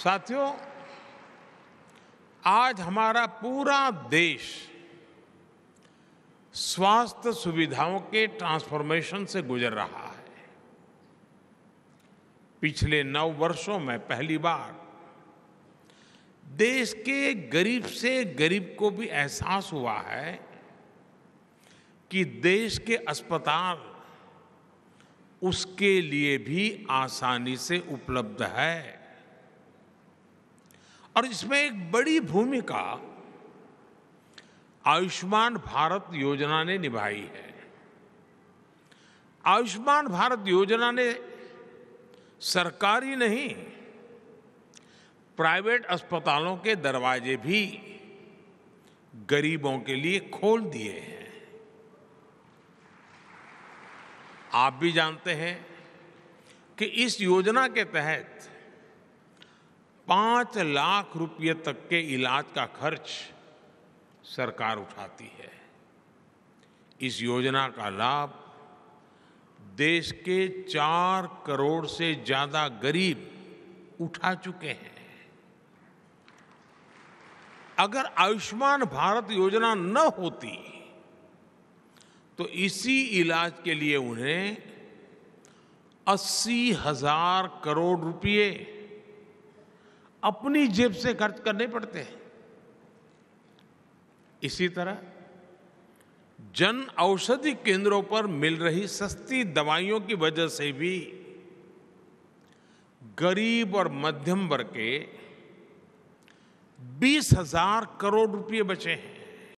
साथियों आज हमारा पूरा देश स्वास्थ्य सुविधाओं के ट्रांसफॉर्मेशन से गुजर रहा है पिछले नौ वर्षों में पहली बार देश के गरीब से गरीब को भी एहसास हुआ है कि देश के अस्पताल उसके लिए भी आसानी से उपलब्ध है और इसमें एक बड़ी भूमिका आयुष्मान भारत योजना ने निभाई है आयुष्मान भारत योजना ने सरकारी नहीं प्राइवेट अस्पतालों के दरवाजे भी गरीबों के लिए खोल दिए हैं आप भी जानते हैं कि इस योजना के तहत पांच लाख रुपये तक के इलाज का खर्च सरकार उठाती है इस योजना का लाभ देश के चार करोड़ से ज़्यादा गरीब उठा चुके हैं अगर आयुष्मान भारत योजना न होती तो इसी इलाज के लिए उन्हें अस्सी हजार करोड़ रुपये अपनी जेब से खर्च करने पड़ते हैं इसी तरह जन औषधि केंद्रों पर मिल रही सस्ती दवाइयों की वजह से भी गरीब और मध्यम वर्ग के बीस हजार करोड़ रुपये बचे हैं